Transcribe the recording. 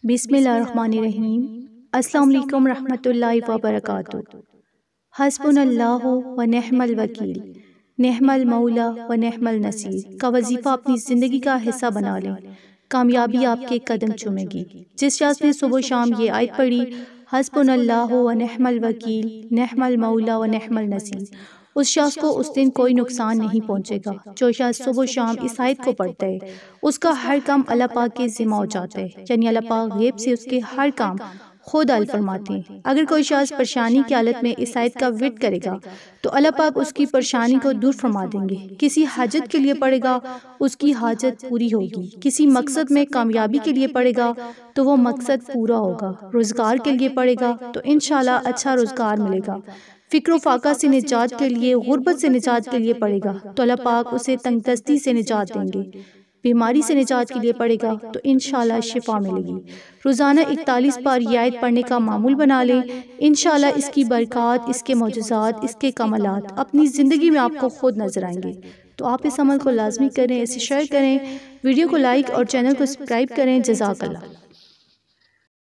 अस्सलाम वालेकुम रहमतुल्लाहि व बरकातहू हसबुल्लाह व नहमल वकील नहमल मौला व नहमल नसीर का वजीफ़ा अपनी ज़िंदगी का हिस्सा बना लें कामयाबी आपके कदम चूमेगी जिस शख्स ने सुबह शाम ये आयत पढ़ी नहमल वकील नहमल मौला व नहमल नसीर उस शख्स को उस दिन कोई नुकसान नहीं पहुंचेगा जो शख्स सुबह शाम इस आयत को पढ़ता है उसका हर काम अल्लाह पाक के जिम्मा हो जाता है यानी अल्लाह पाक गेब से उसके हर काम खुद अल फरमाते हैं अगर कोई शख्स परेशानी की हालत में इस आयत का विट करेगा तो अल्लाह तो पाक उसकी परेशानी को दूर फरमा देंगे किसी हाजत के लिए पड़ेगा उसकी हाजत पूरी होगी किसी मकसद में कामयाबी के लिए पड़ेगा तो, तो वो मकसद पूरा होगा रोज़गार के लिए पड़ेगा तो इन अच्छा रोज़गार अच्छा मिलेगा फ़िक्र फाका से निजात के लिए गुर्बत से निजात के लिए पड़ेगा तो अल्लाह तो पाक उसे तंगदस्ती से निजात देंगे बीमारी से निजात के लिए पड़ेगा तो, तो इन शिफा मिलेगी रोज़ाना इकतालीस बार रियायत पढ़ने का मामूल बना लें इन इसकी बरक़ात इसके मौजात इसके कमलात अपनी ज़िंदगी में आपको खुद नज़र आएंगे तो, तो आप इस अमल को लाजमी करें इसे शेयर करें वीडियो को लाइक और चैनल को सब्सक्राइब करें जजाकल्ला